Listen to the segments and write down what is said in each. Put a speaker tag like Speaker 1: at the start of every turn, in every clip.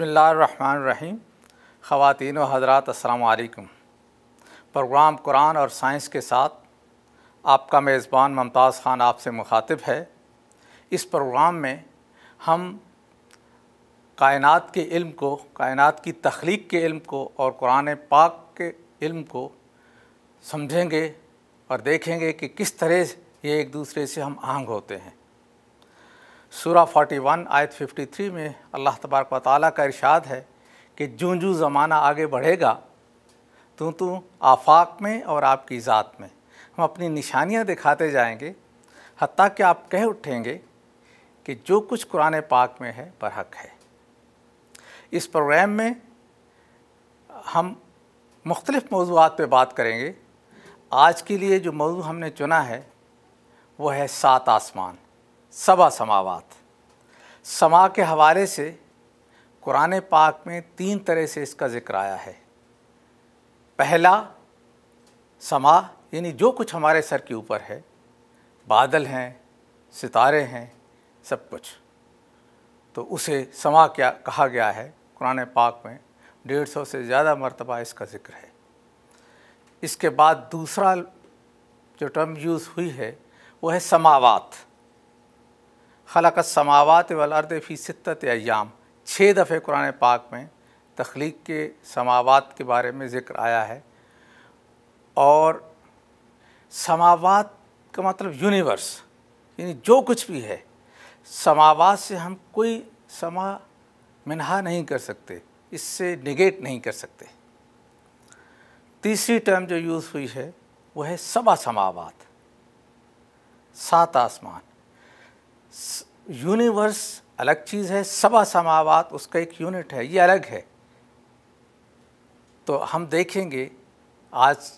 Speaker 1: बसमीम ख़वान हज़रा असलकम प्रोग्राम कुरान और साइंस के साथ आपका मेज़बान मुमताज़ ख़ान आपसे मुखातिब है इस प्रोग्राम में हम कायनात के इल्म को कायनात की तख्लीक के इल्म को और कुरान पाक के इल्म को समझेंगे और देखेंगे कि किस तरह ये एक दूसरे से हम आहंग होते हैं सूरा 41 आयत 53 में अल्लाह तबारक व ताली का इरशाद है कि जूँ जूँ ज़माना आगे बढ़ेगा तो तू आफाक में और आपकी ज़ात में हम अपनी निशानियाँ दिखाते जाएंगे हती कि आप कह उठेंगे कि जो कुछ कुरान पाक में है बरहक है इस प्रोग्राम में हम मुख्तलिफ़ मौजूद पर बात करेंगे आज के लिए जो मौजू हमने चुना है वह है सात आसमान सबा समावात समा के हवाले से कुरान पाक में तीन तरह से इसका ज़िक्र आया है पहला समा यानी जो कुछ हमारे सर के ऊपर है बादल हैं सितारे हैं सब कुछ तो उसे समा क्या कहा गया है कुरान पाक में डेढ़ सौ से ज़्यादा मरतबा इसका ज़िक्र है इसके बाद दूसरा जो टर्म यूज़ हुई है वो है समावात खलक समावत वलर्द फ़ी सत अयाम छः दफ़े कुरान पाक में तख्लीक के समावत के बारे में ज़िक्र आया है और समावत का मतलब यूनिवर्स यानी जो कुछ भी है समावत से हम कोई समा मिनहा नहीं कर सकते इससे निगेट नहीं कर सकते तीसरी टर्म जो यूज़ हुई है वह है सबा समावत सात आसमान यूनिवर्स अलग चीज़ है सबा समावात उसका एक यूनिट है ये अलग है तो हम देखेंगे आज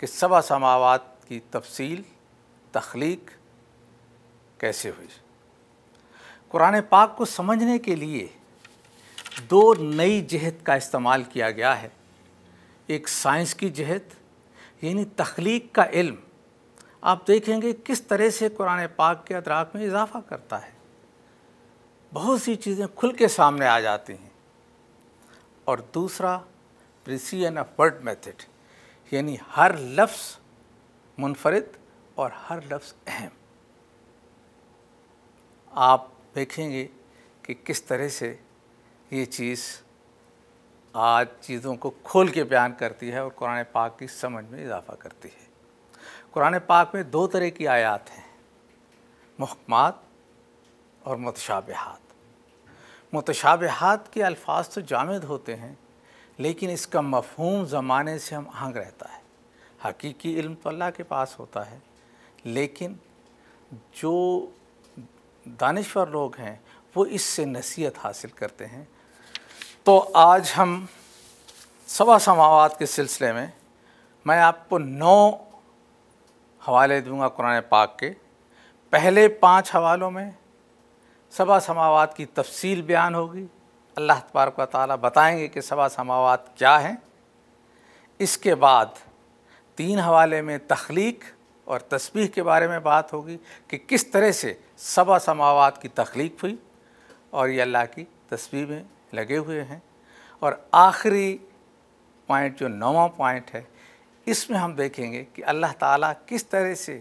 Speaker 1: कि सबा समावात की तफसील तख्लीक कैसे हुई कुरान पाक को समझने के लिए दो नई जहत का इस्तेमाल किया गया है एक साइंस की जहत यानी तख्लीक का इल्म आप देखेंगे किस तरह से कुरान पाक के अदराक में इजाफा करता है बहुत सी चीज़ें खुल के सामने आ जाती हैं और दूसरा प्रिसीजन ऑफ वर्ड मेथड यानी हर लफ्स मुनफरद और हर लफ्स अहम आप देखेंगे कि किस तरह से ये चीज़ आज चीज़ों को खोल के बयान करती है और कुरान पाक की समझ में इजाफा करती है कुरान पाक में दो तरह की आयात हैं महकमात और मतशाबहत मतशाबहत के अल्फाज तो जामद होते हैं लेकिन इसका मफहूम ज़माने से हम आहंग रहता है हकीकी इल्म तो अल्लाह के पास होता है लेकिन जो दानश्वर लोग हैं वो इससे नसीहत हासिल करते हैं तो आज हम सवा समावाद के सिलसिले में मैं आपको नौ हवाले दूंगा कुरान पाक के पहले पांच हवालों में सबा समावत की तफसील बयान होगी अल्लाह तबारक ताली बताएँगे कि सबा समावत क्या हैं इसके बाद तीन हवाले में तख्लीक और तस्बीह के बारे में बात होगी कि किस तरह से सबा समावत की तख्लीक हुई और ये अल्लाह की तस्वीर में लगे हुए हैं और आखिरी पॉइंट जो नौवा पॉइंट है इसमें हम देखेंगे कि अल्लाह ताला किस तरह से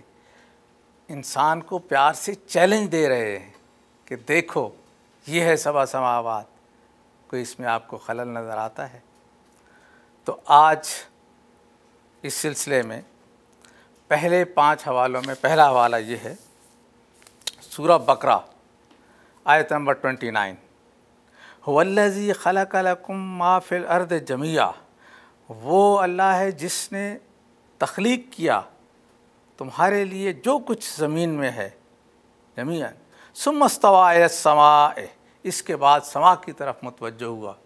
Speaker 1: इंसान को प्यार से चैलेंज दे रहे हैं कि देखो ये है सबा समावाद कोई इसमें आपको खलल नज़र आता है तो आज इस सिलसिले में पहले पांच हवालों में पहला हवाला ये है सूरह बकरा आयत नंबर ट्वेंटी नाइन वल्लजी खलकलकुम माफिल अर्द जमिया वो अल्लाह है जिसने तख्लीक किया तुम्हारे लिए जो कुछ ज़मीन में है जमीन सुमस्तवाय समा इसके बाद समा की तरफ मुतवजह हुआ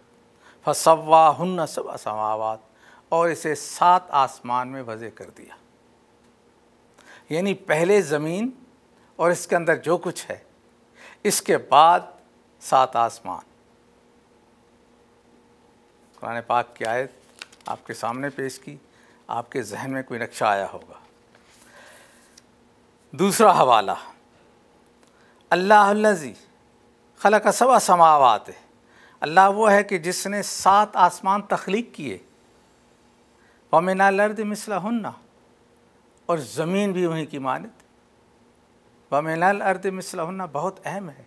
Speaker 1: फसवा हन्न सब असमावत और इसे सात आसमान में वज़े कर दिया यानी पहले ज़मीन और इसके अंदर जो कुछ है इसके बाद सात आसमान कुरान पाक की आयत आपके सामने पेश की आपके जहन में कोई नक्शा आया होगा दूसरा हवाला अल्लाजी खला का सवा समावात है अल्लाह वो है कि जिसने सात आसमान तख्लीक किए वमिना लर्द मिसला हन्ना और ज़मीन भी वहीं की मानत वमिना अर्द मिसला हन्ना बहुत अहम है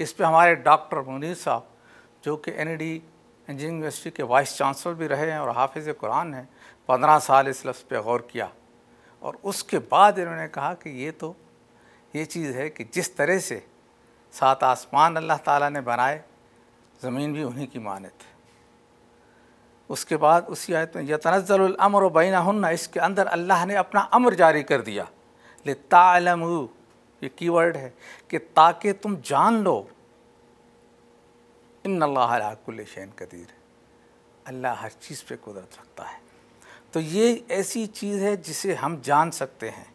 Speaker 1: इस पर हमारे डॉक्टर मुनीर साहब जो कि एन इंजीनियरिंग यूनिवर्सिटी के वाइस चांसलर भी रहे हैं और हाफिज़ कुरान हैं पंद्रह साल इस लफ्ज़ पर गौर किया और उसके बाद इन्होंने कहा कि ये तो ये चीज़ है कि जिस तरह से सात आसमान अल्लाह ताला ने बनाए ज़मीन भी उन्हीं की मानत थे उसके बाद उसी आयत में यतनज़लमर बैना इसके अंदर अल्लाह ने अपना अमर जारी कर दिया ले तालम ये वर्ड है कि ताकि तुम जान लो इन नल्लाकुल्लशन कदीर अल्लाह हर चीज़ पे कुदरत रखता है तो ये ऐसी चीज़ है जिसे हम जान सकते हैं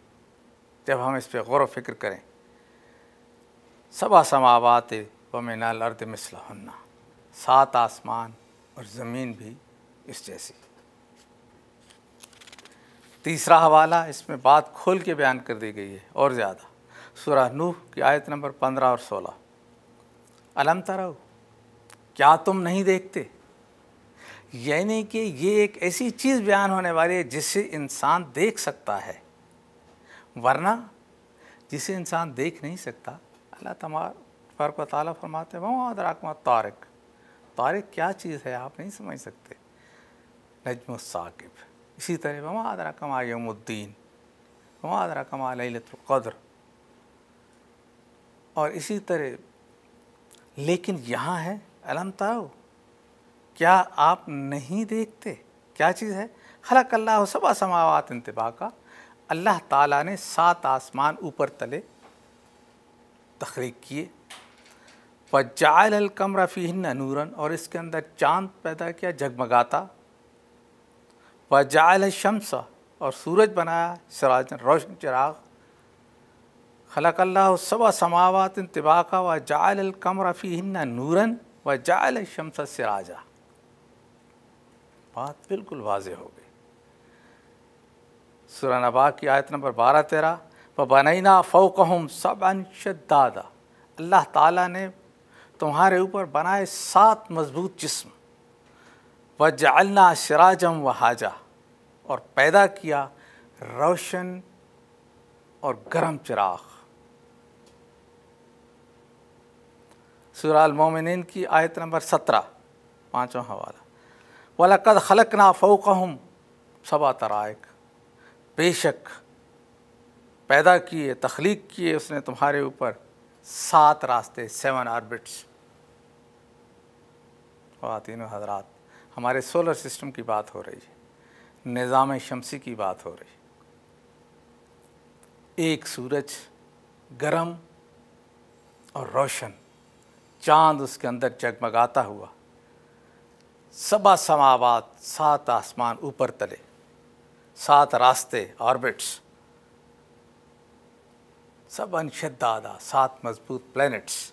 Speaker 1: जब हम इस पर गौर फिक्र करें सबा समावत व मिनल अर्द मिसलहन्ना सात आसमान और ज़मीन भी इस जैसी तीसरा हवाला इसमें बात खोल के बयान कर दी गई है और ज़्यादा सुरह नूह की आयत नंबर पंद्रह और सोलह अलम तरह क्या तुम नहीं देखते यानी कि ये एक ऐसी चीज़ बयान होने वाली है जिसे इंसान देख सकता है वरना जिसे इंसान देख नहीं सकता अल्लाह तमार फ़र्क ताली फरमाते वह अदराकमा तारक तारक क्या चीज़ है आप नहीं समझ सकते नजम इसी तरह वमा अदराकम आयमुद्दीन वमा अदराकम आलतुल्क़द्र और इसी तरह लेकिन यहाँ है अलम क्या आप नहीं देखते क्या चीज़ है खलक अल्लाह सबा समावत इंतबा का अल्लाह ताला ने सात आसमान ऊपर तले तखरीक किए वजायल अलकम रफ़ीन नूरन और इसके अंदर चांद पैदा किया जगमगाता जायल शमसा और सूरज बनाया सराज रोशन चिराग खलक अल्लाह सबा समावत इंतबा का व वजायल अलकम रफ़ीन नूरन व जाल शमस से राजा बात बिल्कुल वाज हो गई सुरानबा की आयत नंबर बारह तेरह व बनैना फ़ोकहम सब अनशदादा अल्लाह ताला ने तुम्हारे ऊपर बनाए सात मजबूत जिस्म व जालना शराजम व हाजा और पैदा किया रोशन और गर्म चिराग सुराल मोमिन की आयत नंबर सत्रह पाँचवा हवाला कद खलक ना फ़ोक हम सबा तरायक बेशक पैदा किए तख्लीक किए उसने तुम्हारे ऊपर सात रास्ते सेवन आर्बिट्स खातिन हजरात हमारे सोलर सिस्टम की बात हो रही है निज़ाम शमसी की बात हो रही है एक सूरज गर्म और रोशन चांद उसके अंदर जगमगाता हुआ सबा समावाद सात आसमान ऊपर तले सात रास्ते ऑर्बिट्स सब अनशद दादा सात मजबूत प्लैनेट्स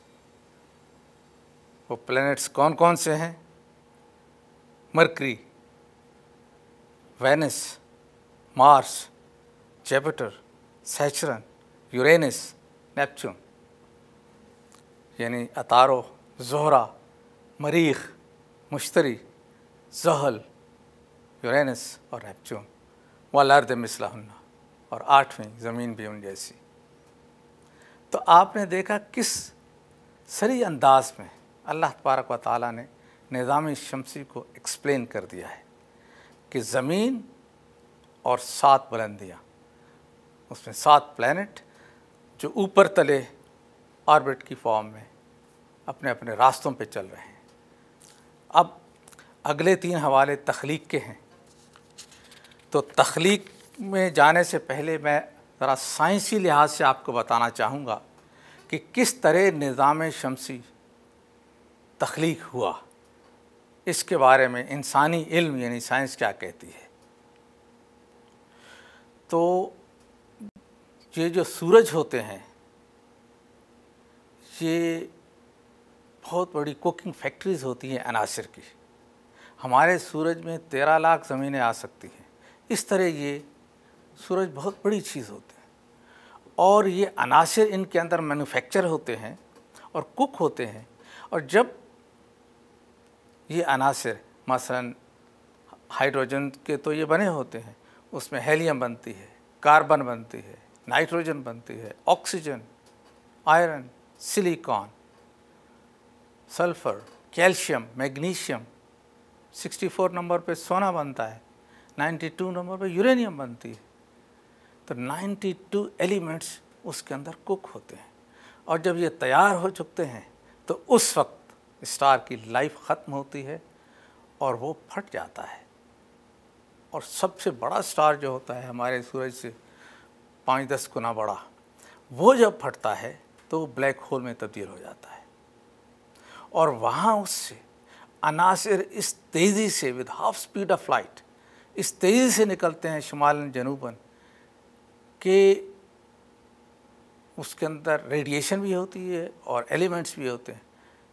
Speaker 1: वो प्लैनेट्स कौन कौन से हैं Mercury Venus Mars Jupiter Saturn Uranus Neptune यानी अतारो जहरा मरीख मुश्तरी जहल यूरेनस और नेपचून वालर्द मिसलाहन्ना और आठवीं ज़मीन भी उन जैसी तो आपने देखा किस सरी अंदाज में अल्लाह तबारक व ताली ने निज़ाम शमसी को एक्सप्लेन कर दिया है कि ज़मीन और सात बुलंदियाँ उसमें सात प्लानट जो ऊपर तले ऑर्बिट की फॉर्म में अपने अपने रास्तों पे चल रहे हैं अब अगले तीन हवाले तख्लीक के हैं तो तख्लीक में जाने से पहले मैं ज़रा साइंसी लिहाज से आपको बताना चाहूँगा कि किस तरह निज़ाम शमसी तख्लीक हुआ इसके बारे में इंसानी इल्म यानी साइंस क्या कहती है तो ये जो सूरज होते हैं ये बहुत बड़ी कुकिंग फैक्ट्रीज़ होती हैं अनासर की हमारे सूरज में तेरह लाख ज़मीनें आ सकती हैं इस तरह ये सूरज बहुत बड़ी चीज़ होते हैं और ये अनासर इनके अंदर मैन्युफैक्चर होते हैं और कुक होते हैं और जब ये अनासर मसलन हाइड्रोजन के तो ये बने होते हैं उसमें हेलियम बनती है कार्बन बनती है नाइट्रोजन बनती है oxygen iron silicon, sulfur, calcium magnesium 64 number पे सोना बनता है 92 नंबर पे यूरेनियम बनती है तो 92 एलिमेंट्स उसके अंदर कुक होते हैं और जब ये तैयार हो चुके हैं तो उस वक्त स्टार की लाइफ ख़त्म होती है और वो फट जाता है और सबसे बड़ा स्टार जो होता है हमारे सूरज से पाँच दस गुना बड़ा वो जब फटता है तो ब्लैक होल में तब्दील हो जाता है और वहाँ उससे अनासर इस तेज़ी से with half speed of light इस तेज़ी से निकलते हैं शुमालन जनूबन के उसके अंदर रेडिएशन भी होती है और एलिमेंट्स भी होते हैं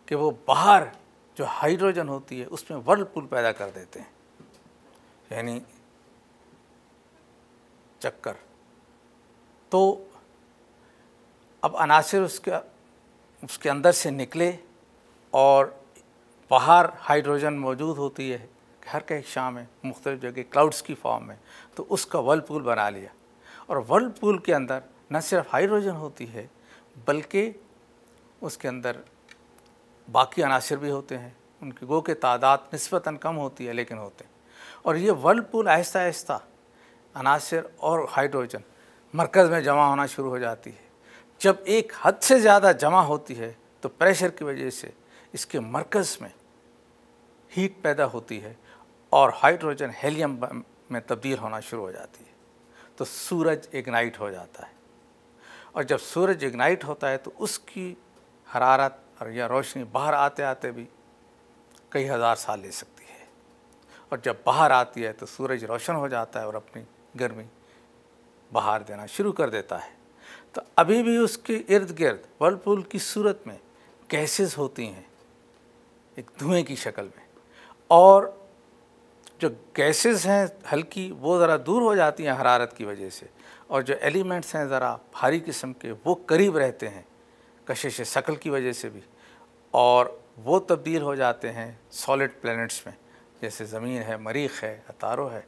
Speaker 1: कि वो बाहर जो हाइड्रोजन होती है उसमें वर्लपुल पैदा कर देते हैं यानी चक्कर तो अब अनासर उसके उसके अंदर से निकले और बाहर हाइड्रोजन मौजूद होती है हर का शाम है मुख्त जगह क्लाउड्स की फॉर्म में तो उसका वर्लपूल बना लिया और वर्लपूल के अंदर न सिर्फ हाइड्रोजन होती है बल्कि उसके अंदर बाकी अनासर भी होते हैं उनकी गो के तादाद नस्बता कम होती है लेकिन होते हैं और ये वर्लपूल आहिस्ता आहिस्ता अनासर और हाइड्रोजन मरकज़ में जमा होना शुरू हो जाती है जब एक हद से ज़्यादा जमा होती है तो प्रेशर की वजह से इसके मरकज़ में हीट पैदा होती है और हाइड्रोजन हेलियम में तब्दील होना शुरू हो जाती है तो सूरज इग्नाइट हो जाता है और जब सूरज इग्नाइट होता है तो उसकी हरारत और या रोशनी बाहर आते आते भी कई हज़ार साल ले सकती है और जब बाहर आती है तो सूरज रोशन हो जाता है और अपनी गर्मी बाहर देना शुरू कर देता है तो अभी भी उसके इर्द गिर्द वर्लपूल की सूरत में गैसेस होती हैं एक धुएं की शक्ल में और जो गैसेस हैं हल्की वो ज़रा दूर हो जाती हैं हरारत की वजह से और जो एलिमेंट्स हैं ज़रा भारी किस्म के वो करीब रहते हैं कशिश शक्ल की वजह से भी और वो तब्दील हो जाते हैं सॉलिड प्लैनेट्स में जैसे ज़मीन है मरीख़ है अतारो है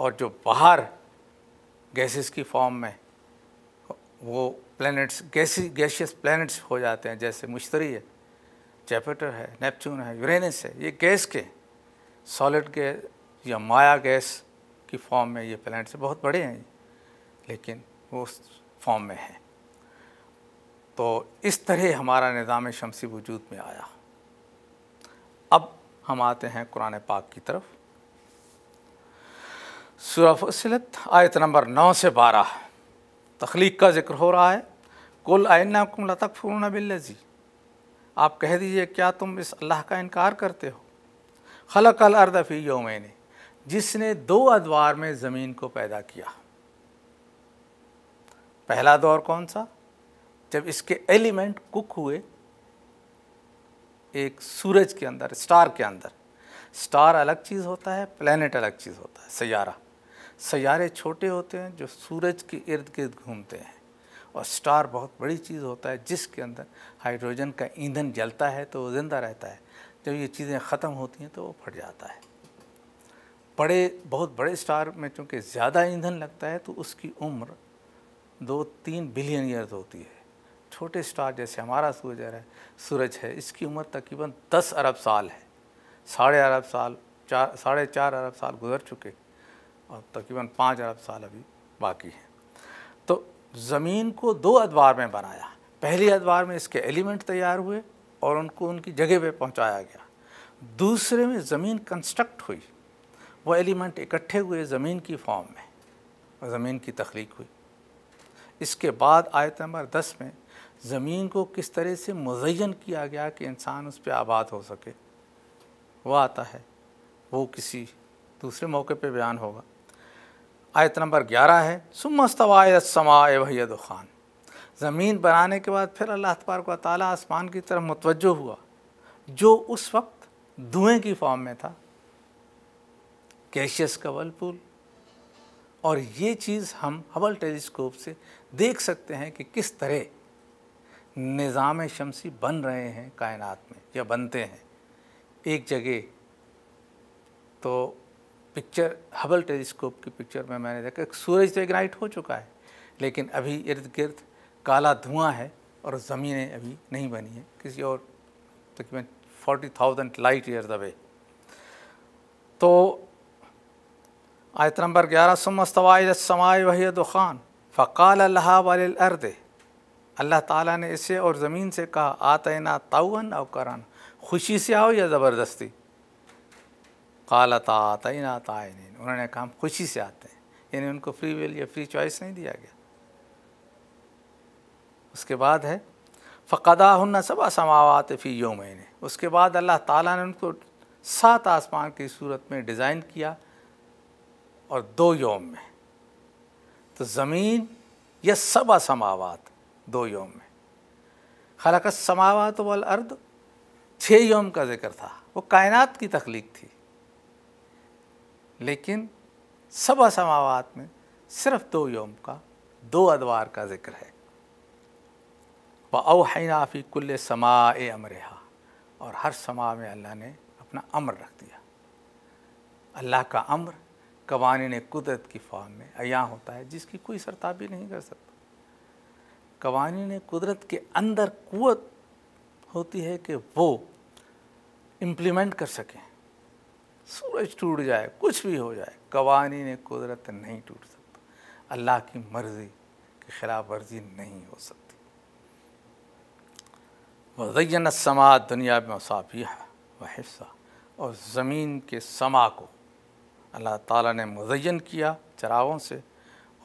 Speaker 1: और जो बाहर गैसेस की फॉर्म में वो प्लैनेट्स गैसी गैशियस प्लैनेट्स हो जाते हैं जैसे मुश्तरी है जैपिटर है नेपच्यून है यूरेनस है ये गैस के सॉलिड गैस या माया गैस की फॉर्म में ये प्लैनेट्स बहुत बड़े हैं लेकिन वो उस फॉर्म में हैं तो इस तरह हमारा निज़ाम शमसी वजूद में आया अब हम आते हैं कुरान पाक की तरफ सूरह फसलत आयत नंबर नौ से बारह तख्लीक का जिक्र हो रहा है कुल आयना लतक फ़रून बिल्लजी आप कह दीजिए क्या तुम इस अल्लाह का इनकार करते हो खलक अल अर्दफ़ी योमैन जिसने दो अदवार में ज़मीन को पैदा किया पहला दौर कौन सा जब इसके एलिमेंट कुक हुए एक सूरज के अंदर स्टार के अंदर स्टार अलग चीज़ होता है प्लानट अलग चीज़ होता है सैारा सैारे छोटे होते हैं जो सूरज के इर्द गिर्द घूमते हैं और स्टार बहुत बड़ी चीज़ होता है जिसके अंदर हाइड्रोजन का ईंधन जलता है तो वो जिंदा रहता है जब ये चीज़ें ख़त्म होती हैं तो वो फट जाता है बड़े बहुत बड़े स्टार में चूँकि ज़्यादा ईंधन लगता है तो उसकी उम्र दो तीन बिलियन ईयर्स होती है छोटे स्टार जैसे हमारा सूरज है सूरज है इसकी उम्र तकरीबन दस अरब साल है साढ़े अरब साल चार साढ़े चार अरब साल गुजर चुके और तकरीबन पाँच अरब साल अभी बाकी हैं तो ज़मीन को दो अदवार में बनाया पहली अदवार में इसके एलिमेंट तैयार हुए और उनको उनकी जगह पे पहुंचाया गया दूसरे में ज़मीन कंस्ट्रक्ट हुई वो एलिमेंट इकट्ठे हुए ज़मीन की फॉर्म में ज़मीन की तख्लीक हुई इसके बाद आयत नंबर दस में ज़मीन को किस तरह से मुजयन किया गया कि इंसान उस पर आबाद हो सके वो आता है वो किसी दूसरे मौके पे बयान होगा आयत नंबर ग्यारह है सुमस्तवायत समाय भैया दुखान ज़मीन बनाने के बाद फिर अल्लाह तबारक ताली आसमान की तरफ मुतवजो हुआ जो उस वक्त धुएँ की फॉर्म में था कैशियस का वर्लपूल और ये चीज़ हम हबल टेलीस्कोप से देख सकते हैं कि किस तरह निज़ाम शमसी बन रहे हैं कायनात में या बनते हैं एक जगह तो पिक्चर हबल टेलीस्कोप की पिक्चर में मैंने देखा सूरज तो इग्नाइट हो चुका है लेकिन अभी इर्द गिर्द काला धुआं है और ज़मीनें अभी नहीं बनी हैं किसी और तकरीबन फोर्टी थाउजेंड लाइट ईयर दबे तो आयत नंबर ग्यारह सुमस्तवाय समाय वही दुखान फ़काल अल्लाह अर्द अल्लाह ताला ने इसे और ज़मीन से कहा आतना ताउन और करान खुशी से आओ या ज़बरदस्ती काला तात ना उन्होंने कहा हम खुशी से आते हैं यानी उनको फ्री विल या फ्री चॉइस नहीं दिया गया उसके बाद है फ़कदा हन्ना सबा समावत फ़ी मैंने उसके बाद अल्लाह ताला ने उनको सात आसमान की सूरत में डिज़ाइन किया और दो योम में तो ज़मीन यह सबा समावत दो योम में खलक समावत वाल अर्द छः योम का ज़िक्र था वो कायनात की तख्लीक थी लेकिन सब समावात में सिर्फ दो योम का दो अदवार का जिक्र है व अवहनाफ़ी कुल्ल समा अमरहा और हर समा में अल्लाह ने अपना अमर रख दिया अल्लाह का कवानी ने कुदरत की फॉर्म में अया होता है जिसकी कोई सरताबी नहीं कर सकता ने कुदरत के अंदर कुत होती है कि वो इम्प्लीमेंट कर सकें सूरज टूट जाए कुछ भी हो जाए कवानी ने कुदरत नहीं टूट सकता अल्लाह की मर्ज़ी के ख़िलाफ़ वर्जी नहीं हो सकती वजैन समा दुनिया में मसाफिया व हिस्सा और ज़मीन के समा को अल्लाह ताला ने मुजैन किया चरावों से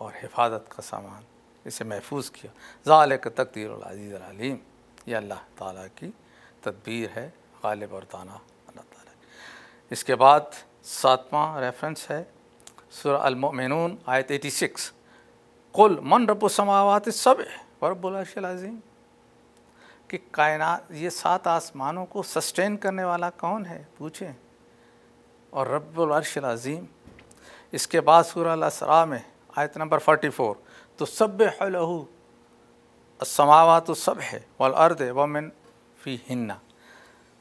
Speaker 1: और हिफाजत का सामान इसे महफूज किया ज़ाल तकदीर अजीज़ अलीम यह अल्लाह ताला की तदबीर है गालिब और ताना इसके बाद सातवां रेफरेंस है सुरमनून आयत एटी सिक्स कुल मन रब समावत सब रबाजीम कि कायना ये सात आसमानों को सस्टेन करने वाला कौन है पूछें और रबाजीम इसके बाद सूर्यसरा में आयत नंबर फोर्टी फोर तो सब लहू समावत सब है वर्द वमिन फ़ी हिन्ना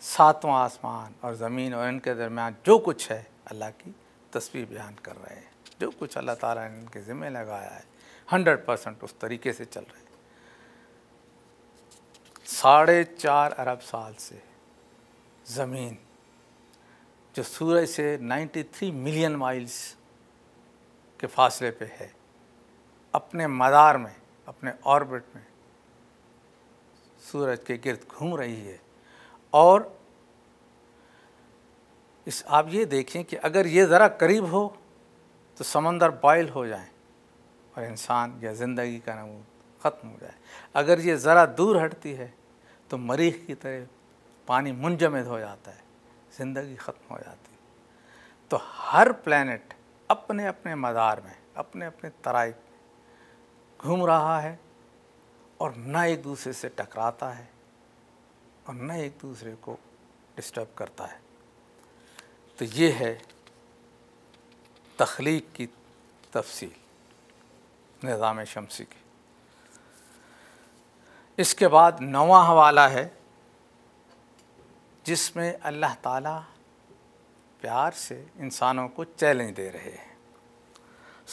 Speaker 1: सातवां आसमान और ज़मीन और इनके दरमियान जो कुछ है अल्लाह की तस्वीर बयान कर रहे हैं जो कुछ अल्लाह ताला ने इनके ज़िम्मे लगाया है हंड्रेड परसेंट उस तरीके से चल रहे साढ़े चार अरब साल से ज़मीन जो सूरज से 93 मिलियन माइल्स के फासले पे है अपने मदार में अपने ऑर्बिट में सूरज के गिर्द घूम रही है और इस आप ये देखें कि अगर ये ज़रा करीब हो तो समंदर बॉयल हो जाए और इंसान या ज़िंदगी का नमू ख़त्म हो जाए अगर ये ज़रा दूर हटती है तो मरीख की तरह पानी मुंजमद हो जाता है ज़िंदगी ख़त्म हो जाती है तो हर प्लानट अपने अपने मदार में अपने अपने तराई में घूम रहा है और ना एक दूसरे से टकराता है અન્ય એક دوسرے કો ડિસ્ટર્બ કરતા હે તો યે હે તખલીક કી તફसील નઝામ-એ-શમસી કી اس کے બાદ નواں حوالہ હે جس میں અલ્લાહ તઆલા प्यार સે ઇન્સાનો કો ચેલેન્જ દે રહે હે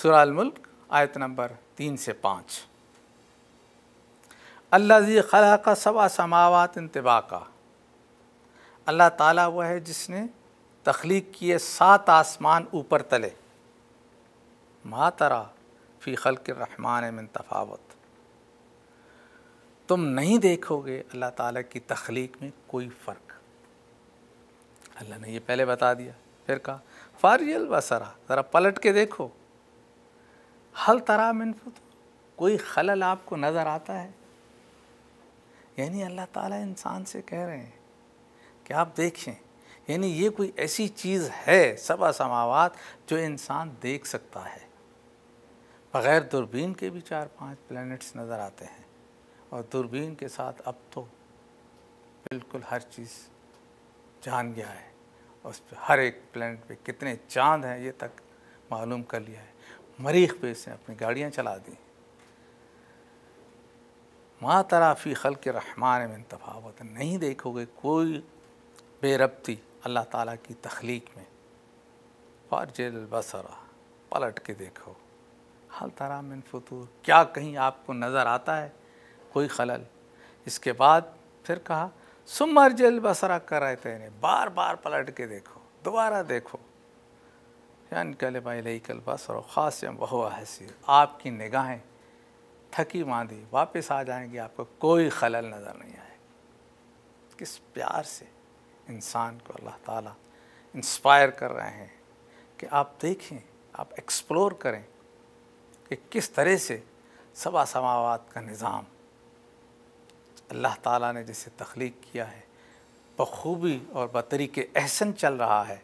Speaker 1: surah al-mulk ayat number 3 se 5 अल्लाजी खला का सबा समावत इंतबा का अल्लाह ताला वह है जिसने तख्लीक किए सात आसमान ऊपर तले मातरा फ़ी खल रहमान में तफावत तुम नहीं देखोगे अल्लाह ताला की तख्लीक में कोई फ़र्क अल्लाह ने ये पहले बता दिया फिर कहा फारियल बसरा ज़रा पलट के देखो हल तरा मिनफ़ कोई खलल आपको नज़र आता है यानी अल्लाह ताला इंसान से कह रहे हैं कि आप देखें यानी ये कोई ऐसी चीज़ है सब असमावात जो इंसान देख सकता है बग़ैर दूरबीन के भी चार पांच प्लैनेट्स नज़र आते हैं और दूरबीन के साथ अब तो बिल्कुल हर चीज़ जान गया है उस पर हर एक प्लैनेट पे कितने चांद हैं ये तक मालूम कर लिया है मरीख पे इसने अपनी गाड़ियाँ चला दी माँ तराफ़ी खल के रहमान में तफावत नहीं देखोगे कोई बेरबती अल्लाह ताला की तख्लीक में फारजल बसरा पलट के देखो हल तरा मिन फतूर क्या कहीं आपको नज़र आता है कोई खलल इसके बाद फिर कहा सुमर जेल बसरा कर रहे थे बार बार पलट के देखो दोबारा देखो यान कल भाई कल बसर ख़ास वह हसी आपकी निगाहें थकी मांदी वापस आ जाएंगे आपको कोई खलल नज़र नहीं आए किस प्यार से इंसान को अल्लाह ताला इंस्पायर कर रहे हैं कि आप देखें आप एक्सप्लोर करें कि किस तरह से सबा समावात का निज़ाम अल्लाह ताला ने जिसे तख्लीक किया है बखूबी और बतरीक एहसन चल रहा है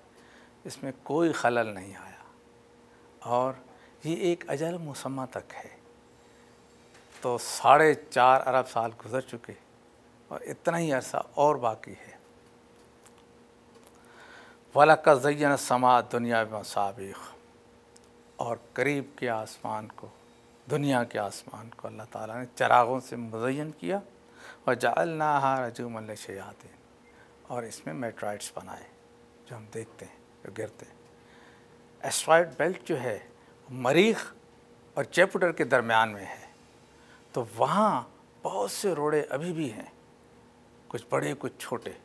Speaker 1: इसमें कोई खलल नहीं आया और ये एक अजल मुसम्मा तक है तो साढ़े चार अरब साल गुजर चुके और इतना ही अरसा और बाकी है वलक जैन समा दुनिया में सबक़ और करीब के आसमान को दुनिया के आसमान को अल्लाह ताला ने चरागों से मुजयन किया और रजू रजूमल शयातिन और इसमें मेट्राइड्स बनाए जो हम देखते हैं जो गिरते हैं एस्ट्रॉयड बेल्ट जो है मरीख और जयपुटर के दरमियान में है तो वहाँ बहुत से रोड़े अभी भी हैं कुछ बड़े कुछ छोटे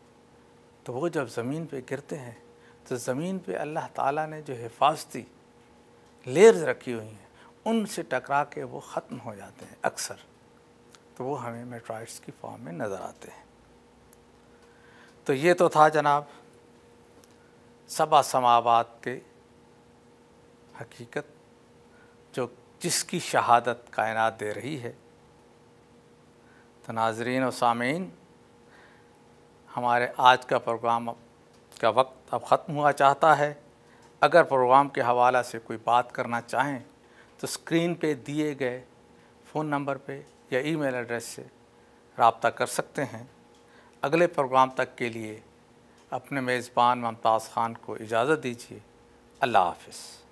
Speaker 1: तो वो जब ज़मीन पे गिरते हैं तो ज़मीन पे अल्लाह ताला ने जो हिफाजती लेयर्स रखी हुई हैं उनसे टकरा के वो ख़त्म हो जाते हैं अक्सर तो वो हमें मेट्राइड्स की फॉर्म में नज़र आते हैं तो ये तो था जनाब सबा समावात के हकीकत जो जिसकी शहादत कायनात दे रही है तो नाजरीन और सामीन हमारे आज का प्रोग्राम का वक्त अब ख़त्म हुआ चाहता है अगर प्रोग्राम के हवाला से कोई बात करना चाहें तो स्क्रीन पे दिए गए फ़ोन नंबर पे या ईमेल एड्रेस से रबता कर सकते हैं अगले प्रोग्राम तक के लिए अपने मेज़बान मुमताज़ ख़ान को इजाज़त दीजिए अल्लाह हाफिज़